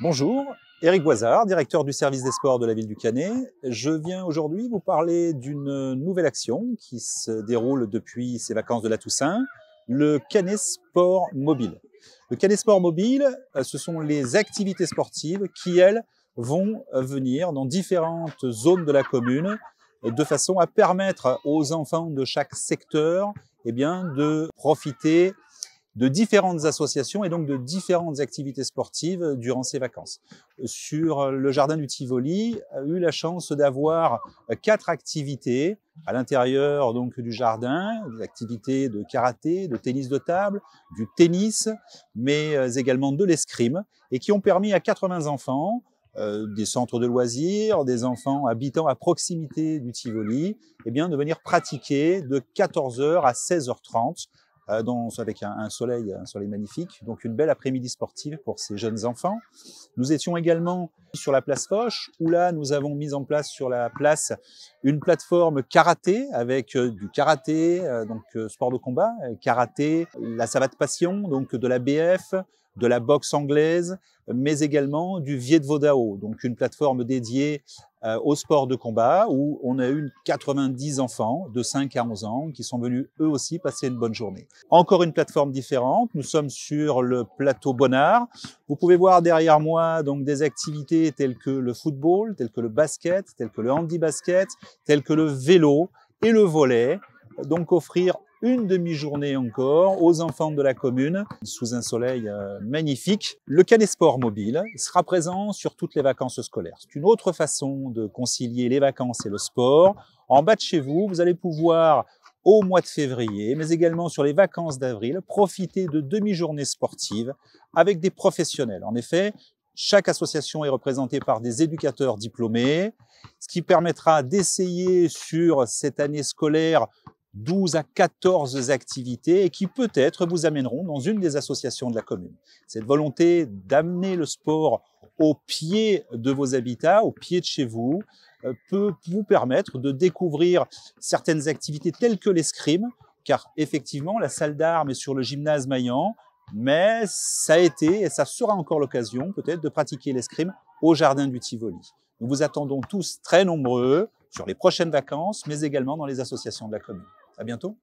Bonjour, Eric Boisard, directeur du service des sports de la ville du Canet. Je viens aujourd'hui vous parler d'une nouvelle action qui se déroule depuis ces vacances de la Toussaint, le Canet Sport Mobile. Le Canet Sport Mobile, euh, ce sont les activités sportives qui, elles, vont venir dans différentes zones de la commune de façon à permettre aux enfants de chaque secteur et eh bien, de profiter de différentes associations et donc de différentes activités sportives durant ces vacances. Sur euh, le jardin du Tivoli, a eu la chance d'avoir euh, quatre activités à l'intérieur donc du jardin, des activités de karaté, de tennis de table, du tennis, mais euh, également de l'escrime et qui ont permis à 80 enfants des centres de loisirs, des enfants habitant à proximité du Tivoli, eh bien, de venir pratiquer de 14h à 16h30 euh, dans, avec un, soleil, un soleil magnifique. Donc une belle après-midi sportive pour ces jeunes enfants. Nous étions également sur la place Foch, où là nous avons mis en place sur la place une plateforme karaté avec euh, du karaté, euh, donc sport de combat, karaté, la savate passion, donc de la BF, de la boxe anglaise, mais également du Viet Vodao, donc une plateforme dédiée euh, au sport de combat où on a eu 90 enfants de 5 à 11 ans qui sont venus eux aussi passer une bonne journée. Encore une plateforme différente. Nous sommes sur le plateau Bonnard. Vous pouvez voir derrière moi donc des activités telles que le football, telles que le basket, telles que le handi basket, telles que le vélo et le volet. Donc offrir une demi-journée encore aux enfants de la commune sous un soleil euh, magnifique. Le Canet Sport mobile sera présent sur toutes les vacances scolaires. C'est une autre façon de concilier les vacances et le sport. En bas de chez vous, vous allez pouvoir au mois de février, mais également sur les vacances d'avril, profiter de demi-journées sportives avec des professionnels. En effet, chaque association est représentée par des éducateurs diplômés, ce qui permettra d'essayer sur cette année scolaire 12 à 14 activités et qui peut-être vous amèneront dans une des associations de la commune. Cette volonté d'amener le sport au pied de vos habitats, au pied de chez vous, euh, peut vous permettre de découvrir certaines activités telles que l'escrime, car effectivement la salle d'armes est sur le gymnase Maillan, mais ça a été et ça sera encore l'occasion peut-être de pratiquer l'escrime au jardin du Tivoli. Nous vous attendons tous très nombreux sur les prochaines vacances, mais également dans les associations de la commune. A bientôt.